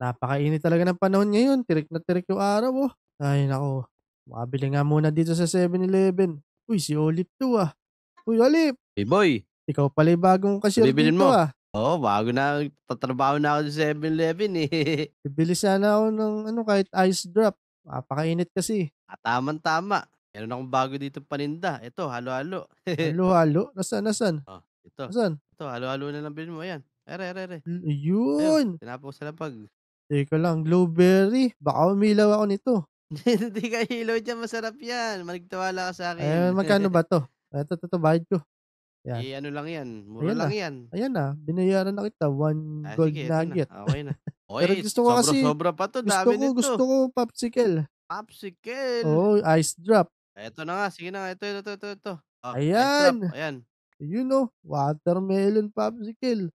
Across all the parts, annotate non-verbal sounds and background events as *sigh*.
Napakainit talaga ng panahon ngayon. Tirik na tirik yung araw oh. Ay nako. Makabili nga muna dito sa 7-Eleven. Uy, si Olip to ah. Uy, Olip. Hey boy. Ikaw pala yung bagong cashier dito mo. ah. Oo, oh, bago na. Tatrabaho na ako sa 7-Eleven eh. *laughs* Bibili sana ako ng ano, kahit ice drop. Napakainit kasi. At ah, tama Meron akong bago dito paninda. Ito, halo-halo. *laughs* Halo-halo? Nasaan, nasaan? oh, ito. Nasaan? Ito, halo-halo na lang bilhin mo. Ayan. Ere, ere, ere. Ayun. Ayun. Tinapos sa lapag. Hindi ko lang. Blueberry. Baka umilaw ako nito. *laughs* Hindi ka hilaw dyan. Masarap yan. Maligtawala ka sa akin. Eh, magkano ba to? Ito, ito, bayad ko. Yan. Eh, ano lang yan. Mura Ayan lang na. yan. Ayan na. Binayaran na kita. One ah, gold sige, nugget. Na. Okay na. *laughs* Oy, Pero gusto ko sobra, kasi. Sobra pa to. Gusto dami ko, nito. gusto ko popsicle. Popsicle. Oh, ice drop. Ito na nga. Sige na nga. Ito, ito, ito, ito. ito. Oh, Ayan. Ayan. You know, watermelon popsicle.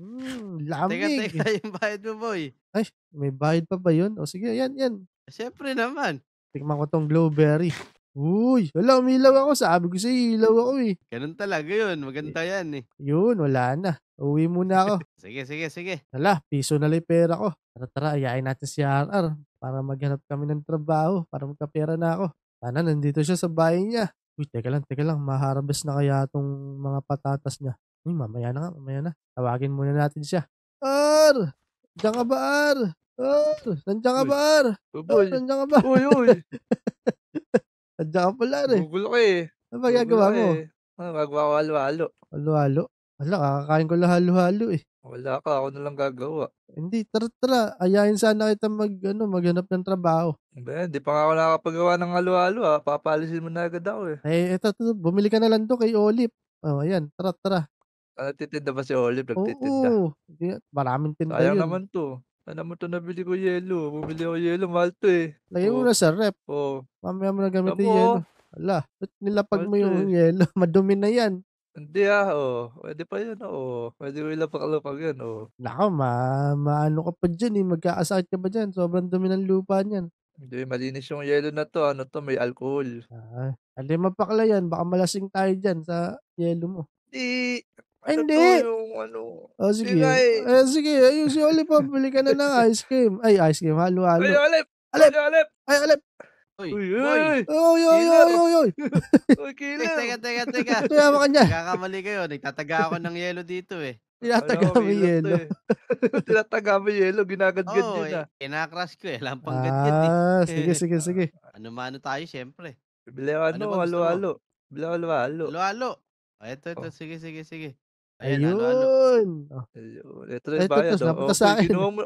Mm, lamig. Teka, teka, *laughs* yung bayad mo, boy. Ay, may bayad pa ba yun? O sige, yan, yan. Siyempre naman. Tikman ko tong glowberry. Uy, wala, umilaw ako. Sabi ko sa ilaw ako eh. Ganun talaga yun. Maganda yan eh. Yun, wala na. Uwi muna ako. *laughs* sige, sige, sige. Hala, piso na lang pera ko. Tara, tara, ayain natin si RR para maghanap kami ng trabaho, para magkapera na ako. Sana nandito siya sa bahay niya. Uy, teka lang, teka lang. Maharabas na kaya tong mga patatas niya. Uy, mamaya na nga, mamaya na. Tawagin muna natin siya. R! Diyan ka ba, Ar? Ar, nandiyan ka ba, Ar? Uy, Ar, nandiyan ka ba? Uy, uy. *laughs* nandiyan ka pala, Ar. Eh. Gugulo ka eh. Ano ba gagawa mo? Eh. Ano, gagawa ko halo-halo. Halo-halo? Wala, kakakain ko lang halo-halo eh. Wala ka, ako na lang gagawa. Hindi, tara tara. Ayahin sana kita mag, ano, maghanap ng trabaho. Hindi, hindi pa nga ako nakakapagawa ng halo-halo ha. Ah. Papalisin mo na agad ako eh. Eh, ito, ito, bumili ka na lang to kay Olip. Oh, ayan, tara tara. Ah, nagtitinda ba si Olive? Nagtitinda. Oo, di- maraming tinda Sayang yun. naman to. Ano mo to nabili ko yelo? Bumili ako yelo, mahal to eh. Lagyan mo Oo. Oh. na sa rep. Oo. Oh. Mamaya mo na gamit Alam yung yelo. Oh. Ala, ba't nilapag mo Mahal to yung eh. yelo? *laughs* Madumi na yan. Hindi ah, oh. Pwede pa yun, oh. Pwede ko ilapak-lapak yun, oh. Nako, ma, maano ka pa dyan eh. Magkakasakit ka ba dyan? Sobrang dumi ng lupa niyan. Hindi, malinis yung yelo na to. Ano to, may alcohol. Ah, hindi mapakla yan. Baka malasing tayo dyan sa yelo mo. Hindi. Ano Hindi. Ano yung ano? Oh, sige. Eh, sige. Eh, sige, ayun si Olip, oh, ka na ng ice cream. Ay, ice cream, halo-halo. Ay, Olip! Alip! Alip! Ay, Alip! Uy, uy, uy, uy, uy, uy, uy, *laughs* Teka, teka, teka. Kaya mo kanya. Nagkakamali kayo. Nagtataga ako ng yelo dito eh. Tinataga mo yelo. Eh. *laughs* Tinataga mo yelo. Ginagadgad oh, yun ah. Kinakrush ko eh. Lampang eh. ah, gadgad eh. sige, sige, *laughs* sige. Ano-mano tayo, syempre. Bilo ano, halo-halo. Bilo halo-halo. Halo-halo. Ito, ito. Oh. Sige, sige, sige. Ayan, ano, ano? Ayun. Oh. Ayun. Ito na yung bayad. Ito, oh. napunta oh, sa akin. Kinuha mo.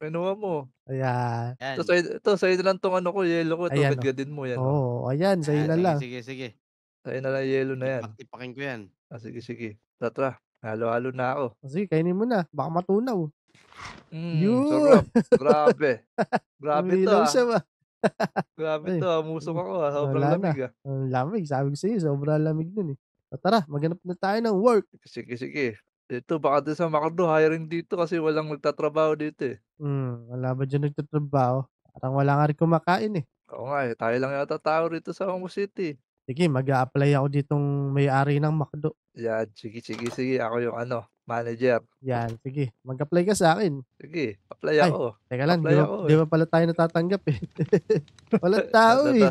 Kinuha *laughs* mo. Ayan. ayan. Ito, sa'yo, ito, sa'yo na lang itong ano ko, yellow ko. Ito, ayan, din mo yan. Oo, oh, ayan, sa'yo ah, na lang. Sige, sige. Sa'yo na lang yellow na yan. Paktipakin ko yan. Ah, sige, sige. Tatra, halo-halo na ako. Sige, kainin mo na. Baka matunaw. Mm, Yun. Sarap. Grabe. *laughs* Grabe to. Ah. siya ba? Grabe to. Amusok ah. ako. Ah. Sobrang lamig ah. Ang lamig. Sabi ko sa'yo, sobrang lamig dun eh. O ah, tara, maghanap na tayo ng work. Sige, sige. Dito, baka din sa McDo, hiring dito kasi walang nagtatrabaho dito eh. Hmm, wala ba dyan nagtatrabaho? Parang wala nga rin kumakain eh. Oo nga eh, tayo lang yata tao rito sa Homo City. Sige, mag apply ako ditong may-ari ng McDo. Yan, sige, sige, sige. Ako yung ano, manager. Yan, sige. Mag-apply ka sa akin. Sige, apply Ay, ako. Teka lang, apply di, ba, ako, di ba eh. pala tayo natatanggap eh. *laughs* Walang *laughs* tao eh.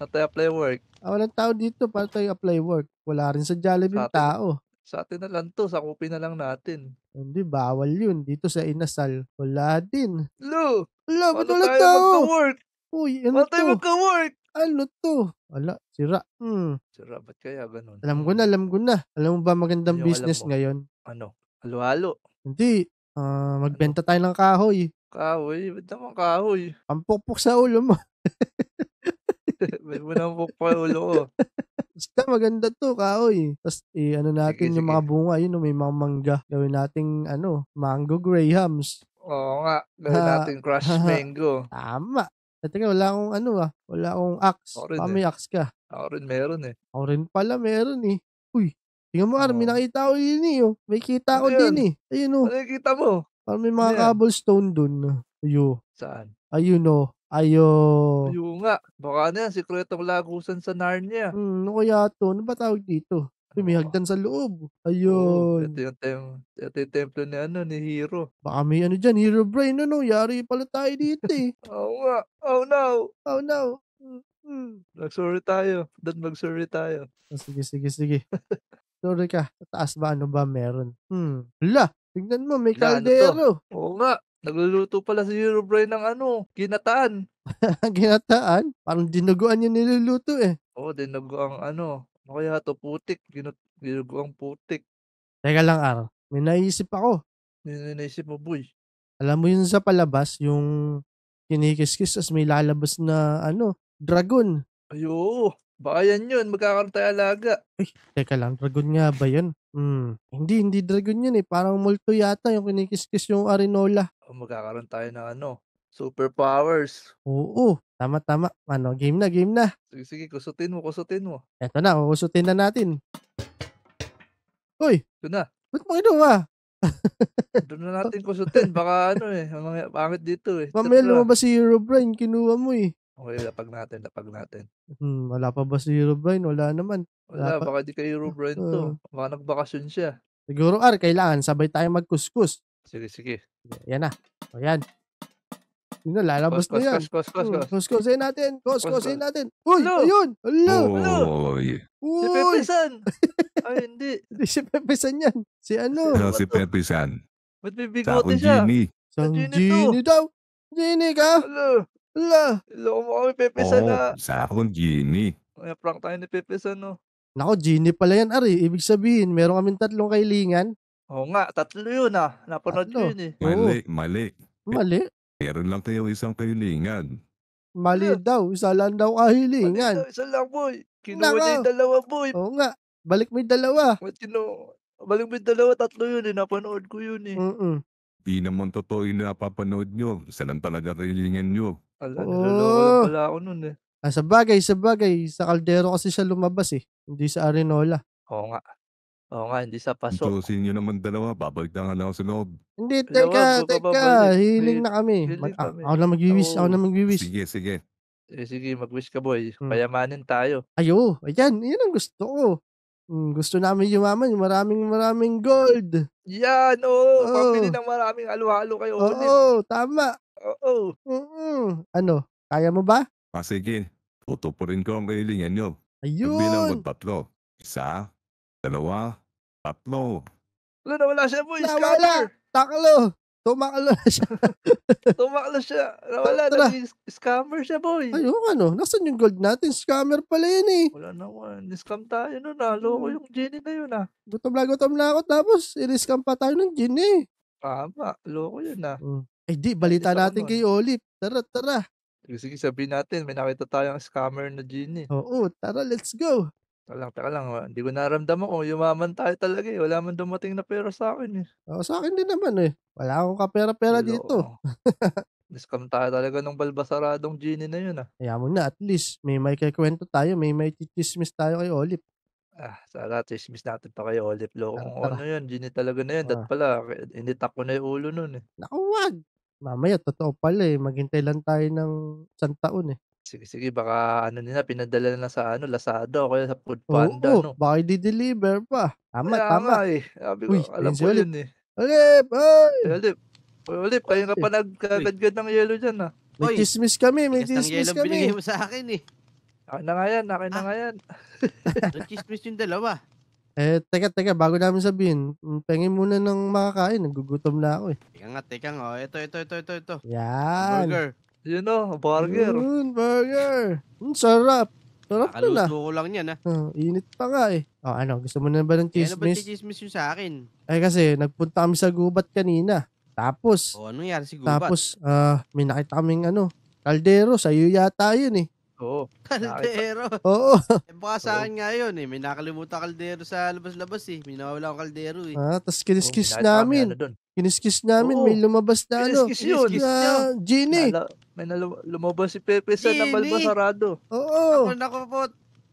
Natay apply work. Ah, walang tao dito para tayo apply work. Wala rin sa Jollibee sa atin, tao. Sa atin na lang to. Sakupin na lang natin. Hindi, bawal yun. Dito sa Inasal, wala din. Lo! Wala, ba't wala tao? work Uy, ano Wala to? tayo magka-work! Ano to? Wala, sira. Hmm. Sira, ba't kaya ganun? Alam ko na, alam ko na. Alam mo ba magandang Yung business ngayon? Ano? Halo-halo. Hindi. Ah, ano? magbenta tayo ng kahoy. Kahoy, ba't naman kahoy? Pampukpok sa ulo mo. *laughs* Ba't mo naman pagpaulo Basta maganda to, kaoy. Tapos, eh, ano natin sige, yung sige. mga bunga, yun, oh, may mga mangga. Gawin nating, ano, mango grahams. Oo nga, gawin Ha, ah, natin crush *laughs* mango. Tama. Eh, teka, wala akong ano ah. Wala akong axe. Ako rin Baka eh. may axe ka. Ako rin meron eh. Ako rin pala meron eh. Uy, tingnan mo, Oo. Armin, nakita ko yun eh. Oh. May kita ano ko Ano din eh. Ayun oh. Ano yung kita mo? Parang may mga Ano cobblestone dun. Ayo. Saan? Ayun o. Oh, Ayo. Ayun nga. Baka na yan, sikretong lagusan sa Narnia. Hmm, ano kaya to? Ano ba tawag dito? Ay, may hagdan sa loob. Ayun. Ito yung, tem- ito yung templo ni, ano, ni Hero. Baka may ano dyan, Hero Brain, ano, yari pala tayo dito eh. *laughs* Oo nga. Oh no. Oh no. Hmm. hmm. Mag-sorry tayo. Dad, mag-sorry tayo. Ah, sige, sige, sige. *laughs* Sorry ka. taas ba, ano ba meron? Hmm. Wala. tignan mo, may kaldero. Oo nga. Nagluluto pala si Hero Brian ng ano, ginataan. *laughs* ginataan? Parang dinuguan yung niluluto eh. Oo, oh, dinuguan ano. Ano kaya to? Putik. Ginut- dinuguan putik. Teka lang, Ar. May naisip ako. May naisip mo, boy. Alam mo yun sa palabas, yung kinikiskis as may lalabas na ano, dragon. Ayo, baka yan yun. Magkakaroon tayo alaga. Ay, teka lang. Dragon nga ba yun? Hmm. Hindi, hindi dragon yun eh. Parang multo yata yung kinikiskis yung arinola magkakaroon tayo ng ano, superpowers. Oo, tama tama. Ano, game na, game na. Sige, sige, kusutin mo, kusutin mo. Eto na, kukusutin na natin. Hoy, Ito na. ba't mo kinuha? *laughs* Doon na natin kusutin. Baka ano eh, mga pangit dito eh. Mamaya Tatlo. lumabas si Herobrine, kinuha mo eh. Okay, lapag natin, lapag natin. Hmm, wala pa ba si Herobrine? Wala naman. Wala, Dapat- baka di kay Herobrine to. Baka nagbakasyon siya. Siguro, Ar, kailangan sabay tayo magkuskus. Sige, sige. Yan na. O yan. Yun na, lalabas na yan. Kos, kos, kos, kos. Kos, natin. Kos, kos, natin. Uy, Hello. ayun. Hello. Hello. Uy. Si Pepesan. Ay, hindi. *laughs* Hindi si Pepesan yan. Si ano? Ano si Pepesan? Ba't may bigote siya? Genie. Sa Genie daw. Genie ka? Hello. Hello. Hello mo kami Pepesan na. Ah. Sa akong Genie. Kaya prank tayo ni Pepesan no. Oh. Nako, Genie pala yan, Ari. Ibig sabihin, meron kaming tatlong kailingan. Oo nga, tatlo yun ah. Napanood Tatlo. yun eh. Mali, mali. Mali. Meron lang tayo isang kahilingan. Mali daw. Isa lang daw Mali daw, isa lang boy. Kinuha niya yung dalawa boy. Oo nga. Balik may yung dalawa. Ba't kinu... Balik may dalawa, tatlo yun eh. Napanood ko yun eh. Mm-mm. Di naman totoo yung napapanood nyo. Isa lang talaga kahilingan nyo. Ala, niloloko pala ako nun eh. Ah, sa bagay, sa bagay. Sa kaldero kasi siya lumabas eh. Hindi sa Arenola. Oo nga. Oo nga, hindi sa pasok. Tutusin nyo naman dalawa, babalitan na ako sa loob. Hindi, teka, teka. bababalik. Hiling na kami. hiling Mag- ah, kami. ako na magwiwis, ako Oo. na wish Sige, sige. Eh, sige, mag-wish ka boy. Hmm. Payamanin tayo. Ayo, ayan, yan ang gusto ko. Hmm, gusto namin yumaman, maraming maraming gold. Yan, oo. Oo. Pabili ng maraming halo-halo kayo Oo, ulit. tama. Oo. Mm-mm. Ano, kaya mo ba? Ah, sige. Tutupurin ko ang kahilingan nyo. Pagbilang Ayun. magpatlo. Isa, dalawa, tatlo. Wala na, wala siya, boy. Nawala. Scammer. Taklo. Tumaklo na siya. *laughs* Tumaklo siya. Nawala na. Tara. Scammer siya, boy. Ay, ano. Nasaan yung gold natin? Scammer pala yun eh. Wala naman. Scam tayo nun. Nalo ah. ko hmm. yung genie na yun ah. Gutom na gutom na ako. Tapos, i pa tayo ng genie. Eh. Tama. Loko yun ah. Mm. Ay eh, di, balita natin kay ah. Olive. Tara, tara. Sige, sabihin natin, may nakita tayong scammer na genie. Oo, tara, let's go. Teka lang, teka lang. ah, Hindi ko naramdaman kung yumaman tayo talaga eh. Wala man dumating na pera sa akin eh. Oh, sa akin din naman eh. Wala akong kapera-pera dito. Loko. Discount *laughs* tayo talaga nung balbasaradong genie na yun ah. Kaya mo na, at least may may kwento tayo, may may chismis tayo kay Olip. Ah, sana chismis natin pa kay Olive Low. Kung ano yun, genie talaga na yun. Dat Ah. pala, k- initak ko na yung ulo nun eh. Nakawag! Mamaya, totoo pala eh. Maghintay lang tayo ng isang taon eh. Sige, sige baka ano nila pinadala na sa ano Lazada o kaya sa Foodpanda Oo, no. baka i-deliver pa. Tama, Kaya tama. nga eh. Sabi ko, Uy, alam ko yun eh. Alip, ay! Eh, Ulip, kayo ka pa nagkagadgad ng yellow dyan ah. May Oy, chismis kami, may Yes, kami. chismis binigay mo sa akin eh. Akin na nga yan, akin na ah. nga yan. Nag-chismis yung dalawa. Eh, teka, teka, bago namin sabihin, mm, muna ng makakain, nagugutom na ako eh. Teka nga, teka nga. Oh, ito, ito, ito, ito, ito. Yan. Burger. Yun o, oh, burger. Yun, burger. Ang sarap. Sarap na na. Ah. ko lang yan, ha? Uh, oh, init pa nga eh. Oh, ano, gusto mo na ba ng Kaya ano ba chismis? chismis yung sa akin? Eh, kasi, nagpunta kami sa gubat kanina. Tapos, O, oh, ano nangyari si Gubat? tapos, ah, may nakita kaming ano, kaldero, sa'yo yata yun eh. Oo. Kaldero. *laughs* Oo. Eh, baka sa akin nga yun, eh. May nakalimutan kaldero sa labas-labas, eh. May nawawala akong kaldero, eh. Ah, tapos kiniskis namin. Ano kiniskis namin, Oo. may lumabas na ano. Kiniskis yun. Kiss Na genie. May nalum- lumabas si Pepe sa Jimmy! nabal Oo. Ako na ko po.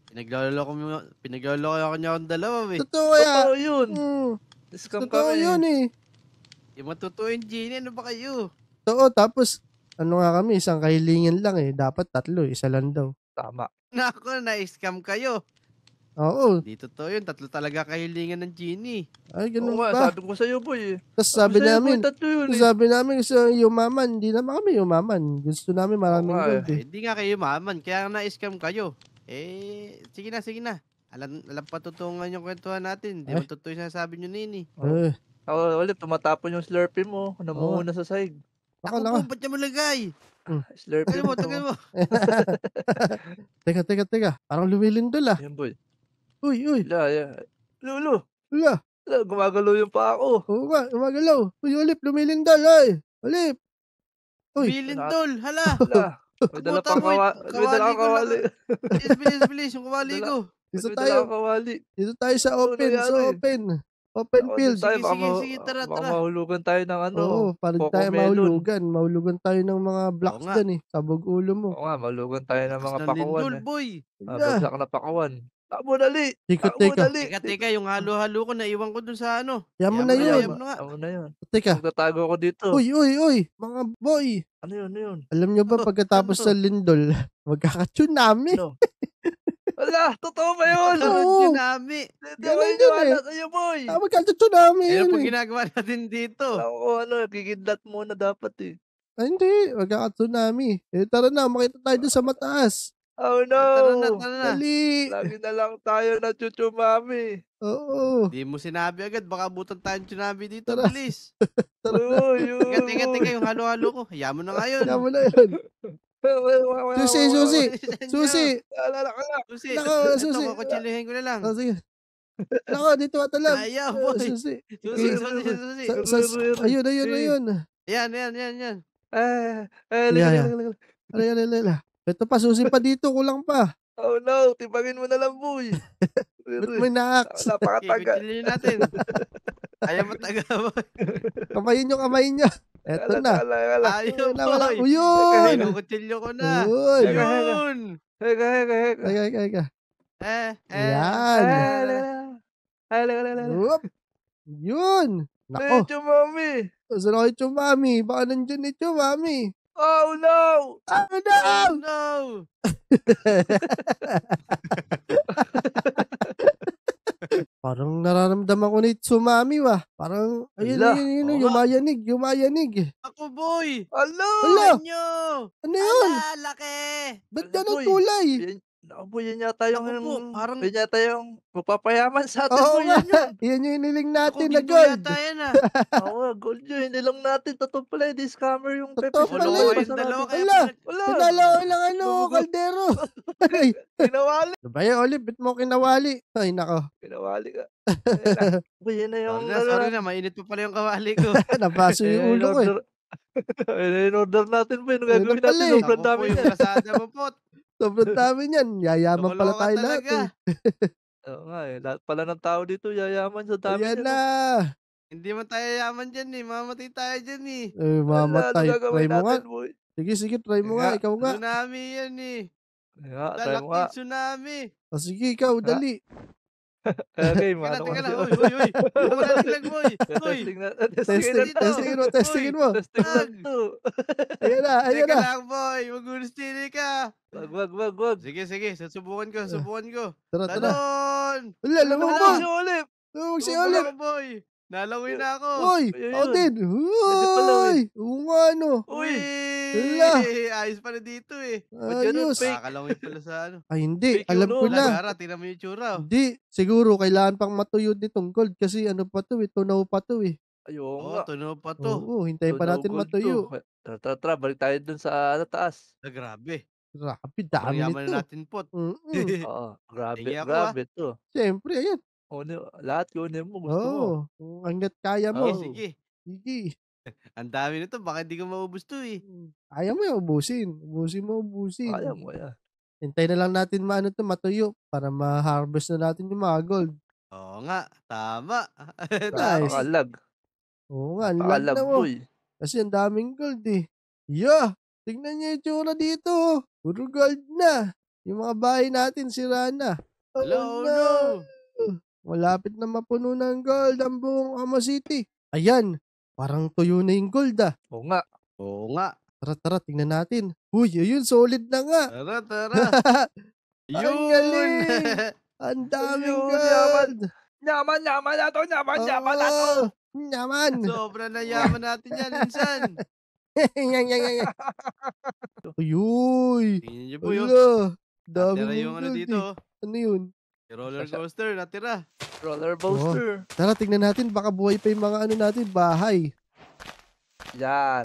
Pinaglaloko mo, pinaglaloko niya akong dalawa eh. Totoo yan. Totoo yun. Mm. Scam Totoo kami. yun eh. Yung matutuin, Gene, ano ba kayo? Totoo. Tapos, ano nga kami, isang kahilingan lang eh. Dapat tatlo, eh. isa lang daw. Tama. Nako, na-scam kayo. Oo. Dito to yun. Tatlo talaga kayo kahilingan ng genie. Ay, ganun Oo, ba? nga, sabi ko sa'yo, boy. eh. Tapos sabi sa'yo, namin, tatlo yun. eh. sabi namin gusto yumaman. Hindi naman kami yumaman. Gusto namin maraming nga, gold eh. Hindi nga kayo maman. Kaya nga na-scam kayo. Eh, sige na, sige na. Alam, alam patutungan yung kwentuhan natin. Hindi mo totoo yung sinasabi nyo nini. Eh, Ako ulit, tumatapon yung Slurpee mo. Namuhuna sa side. Ako, Ako ako. po, ba't niya malagay? Hmm. Slurpee mo, mo. mo. *laughs* teka, teka, teka. Parang lumilindol ah. Yan, boy. Uy, uy. La, ya. Lulu. La. La, gumagalaw yung paa ko. Oo nga, gumagalaw. Uy, ulip, lumilindol, ay. Ulip. Uy. Lumilindol, hala. *laughs* La. May dala pang kawa- may dala kang kawali. kawali. Bilis, bilis, bilis, yung kawali Dala- ko. Dito tayo, dito tayo sa ano open, sa open. Open Ako, field. dito tayo, Sige, baka sige, ma- sige, tara, baka mahulugan tayo ng ano. Oo, parang Coco tayo Melon. mahulugan. tayo ng mga blocks Oo dyan eh. Sabog ulo mo. Oo nga, mahulugan tayo ng mga Tapos ng pakawan. lindol, eh. boy. Ah, Yeah. bagsak na pakawan. Takbo dali. Teka, Takbo teka. dali. Teka, teka, yung halo-halo ko naiwan ko dun sa ano. Yaman na yun. Yaman na nga. na yun. Teka. Nagtatago ko dito. Uy, uy, uy. Mga boy. Ano yun, ano yun? Alam nyo ba *laughs* pagkatapos sa ano? lindol, *laughs* magkaka-tsunami? Ano? Wala, totoo ba yun? Oo. Oh, tsunami. Hindi yun iniwala eh. sa'yo, boy. Ah, magkaka-tsunami. eh. Ayun po ginagawa natin dito. Oo, ano, kikidlat muna dapat eh. Ay, ah, hindi. Magkaka-tsunami. Eh, tara na, makita tayo sa mataas. Oh no! Eh, tara na, tara na. Dali! Lagi na lang tayo na chuchumami. Oo. Hindi mo sinabi agad, baka butan tayong tsunami dito. Tara. Bilis! *laughs* tara na. Tingnan, tingnan, yung halo-halo ko. Hayaan mo na nga yun. mo na yun. *laughs* Susi, Susi! *laughs* Susi! Alala ka na! Susi! Nako, Susi! Ito, kukutsilihin ko na lang. Oh, sige. Nako, dito ata lang. Kaya, boy. Eh, eh, susi. Susi, Susi, Susi. Ayun, ayun, ayun. Yan, yan, ah, ah, yan, yan. Eh, eh, lala, lala. Aray, aray, lala. Ito pa, susi pa dito, kulang pa. Oh no, timbangin mo na lang, boy. Ba't may naaks? Napakataga. Kikutili natin. Ayaw mo taga, boy. kamayin nyo, kamayin nyo. Eto na. Ayaw, boy. Yun! Kinukutilyo ko na. Yun! Yun! Heka, heka, heka. Heka, heka, heka. Eh, eh. Yan. Whoop. Yun. Nako. Eh, chumami. Ito, ako chumami? Baka nandyan ito, chumami. Oh no! Oh no! Oh, no! *laughs* Parang nararamdaman ko na it's sumami wa. Parang, ayun, Ala. ayun, ayun, Oo. yumayanig, yumayanig. Ako, boy! Hello! Ala! Ano? Ano yun? Ala, laki! Ba't Ano, ganang boy? Yan, Naku po, yun yata yung, Naku po, parang- yun yata yung magpapayaman sa atin Oo po, yun yun. *laughs* yun yung iniling natin na gold. yata yan ah. *laughs* Oo, gold yun, hinilong natin. Totoo pala, eh, discover yung Totoo Pepe. Wala Wala ko yung dalawa ano, Wala, ano, kaldero. *laughs* Ay, kinawali. ano ba Olive? Ba't mo kinawali? Ay, nako. Kinawali ka. Ayun na. yun na yung... Sorry na, ano, sorry na, mainit pa pala yung kawali ko. Nabaso yung eh, ulo ko eh. in-order- natin po, yung gagawin natin. Eh. Sobrang dami yung niya. kasada po. Sobrang *laughs* dami niyan. Yayaman pala tayo talaga. eh. Oo nga eh. Lahat pala ng tao dito yayaman sa dami Ayan na. Oh. Hindi man tayo yaman dyan eh. Mamatay tayo dyan eh. Eh, mamatay. Try mo nga. Sige, sige, try mo nga. Ikaw nga. Tsunami yan eh. Kaya, try mo nga. tsunami. Ah, sige, ikaw, dali. Ah, *laughs* game, Teka ano lang, ko teka lang. *laughs* Uy, uy, uy. Wala lang, uy. *laughs* Uy. Testing na, eh, testingin mo, testingin mo. Testing lang to. na, Teka lang, boy. Magulustili ka. Wag, wag, wag, wag. Sige, sige. Susubukan ko, subukan ko. Tara, tara. Talon! Wala, lamang ba? Wala, ulit. Lamang siya ulit. boy. Nalawin na ako. Uy, Ayun, ako yun. din. Uy, Pwede pala, ano? uy. oo Uy! Hala! Eh, ayos pala dito eh. Ba't ganun, Ayos. fake? Nakakalaway pala sa ano. Ay, hindi. Fake Alam ko oh. na. Lagara, tingnan mo yung tsura. oh. Hindi. Siguro, kailangan pang matuyo nitong gold kasi ano pa to eh, tunaw pa to eh. Ayoko Oo, nga. tunaw pa to. Oo, hintayin pa natin matuyo. Tara, tara, tara, balik tayo dun sa ano, taas. Ah, grabe. Grabe, Ang dami yaman na natin pot. Mm-mm. *laughs* Oo, grabe, ah. grabe to. Siyempre, ayan. Oh, lahat kunin mo, gusto mo. Oo. Hanggat kaya mo. Okay, sige. Sige. *laughs* Ang dami nito, baka hindi ko maubos to eh. Hmm, ayaw mo yung ubusin. Ubusin mo, ubusin. Ayaw mo kaya. Hintay na lang natin maano to, matuyo para ma-harvest na natin yung mga gold. Oo nga, tama. *laughs* nice. Nakalag. Oo nga, nilag na mo. Oh. boy. Kasi ang daming gold eh. Yeah! Tingnan niyo yung tsura dito. oh. Puro gold na. Yung mga bahay natin, sira na. Oh, Hello, no. Malapit na mapuno ng gold ang buong Amo City. Ayan, Parang tuyo na yung gold ah. Oo nga. Oo nga. Tara, tara, tingnan natin. Uy, ayun, solid na nga. Tara, tara. *laughs* Ang galing. Ang *laughs* daming Ayun, yaman. gold. Yaman, yaman na to, yaman, yaman na to. Yaman. Sobra na *laughs* yaman natin yan, insan. Yan, yan, yan, yan. Uy, Tingnan niyo po yun. Alo, Dami Tira yung ano dito. Eh. Ano yun? Roller coaster, natira. Roller coaster. Oh, tara, tingnan natin. Baka buhay pa yung mga ano natin, bahay. Yan.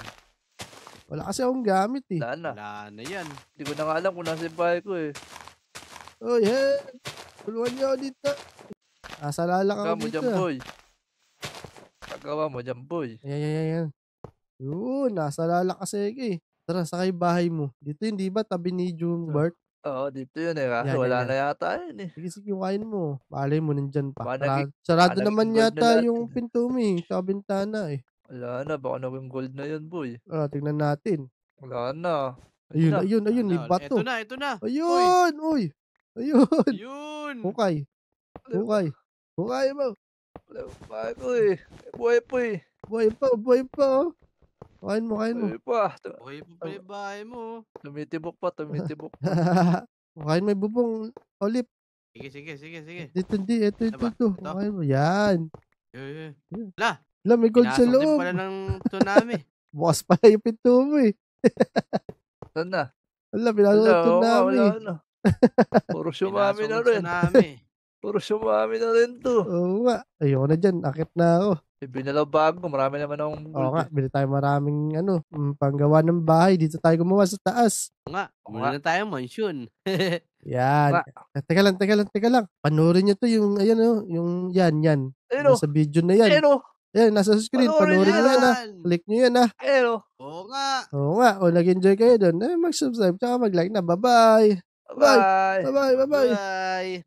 Wala kasi akong gamit eh. Wala na. Wala na yan. Hindi ko na nga alam kung nasa yung bahay ko eh. Oh, yeah. Tulungan niyo dito. Ah. Nasa lalakang dito. Kagawa mo dyan, boy. Kagawa mo dyan, boy. Ayan, ayan, ayan. Yun, nasa lalakas eh. Tara, sakay bahay mo. Dito hindi ba tabi ni June Bart? Oo, dito yun eh. Kaso Yan, wala yan, na yata yun eh. Sige, sige, kain mo. Malay mo, nandyan pa. Baka sarado baka naman naging gold yata lahat yung eh. pinto mo eh. Sa bintana eh. Wala na, baka na naging gold na yun, boy. Ah, tingnan natin. Wala na. Ayun, ayun, ayun, may bato. Ito na, ito na. Ayun, uy. Ayun. Ayun. Hukay. Hukay. Hukay mo. Wala yung bago eh. Buhay po eh. Buhay pa, buhay pa. oh. Kain mo, kain mo. Ay pa. Okay pa yung bahay mo. Tumitibok pa, tumitibok. kain *laughs* mo yung bubong. Olip. Sige, sige, sige, sige. Dito, dito, ito, ito, ito. Kain ano mo, yan. Yeah, yeah. La! La, may gold sa loob. pala ng tsunami. *laughs* Bukas pala yung pinto mo eh. Saan na? Wala, pinasok ng tsunami. Wala, wala, Puro *laughs* sumami na rin. Tsunami. Puro sumami na rin to. Oo nga. Ayoko na dyan. Akit na ako. Binalaw bago, marami naman akong... Oo nga, bili tayo maraming ano, mm, panggawa ng bahay. Dito tayo gumawa sa taas. Oo nga, muna na tayo mansion. *laughs* yan. Ma- teka lang, teka lang, teka lang. Panoorin niyo to yung, ayan o, oh, yung yan, yan. Ayun oh. nasa video na yan. Ayun oh. Yan, nasa screen. Panoorin, panoorin nyo yan ah. Click nyo yan ha. Ah. Ayun o. Oo nga. Oo nga. O, nag-enjoy kayo doon. Eh, mag-subscribe, tsaka mag-like na. Bye-bye. Bye-bye. Bye-bye. Bye-bye. Bye-bye.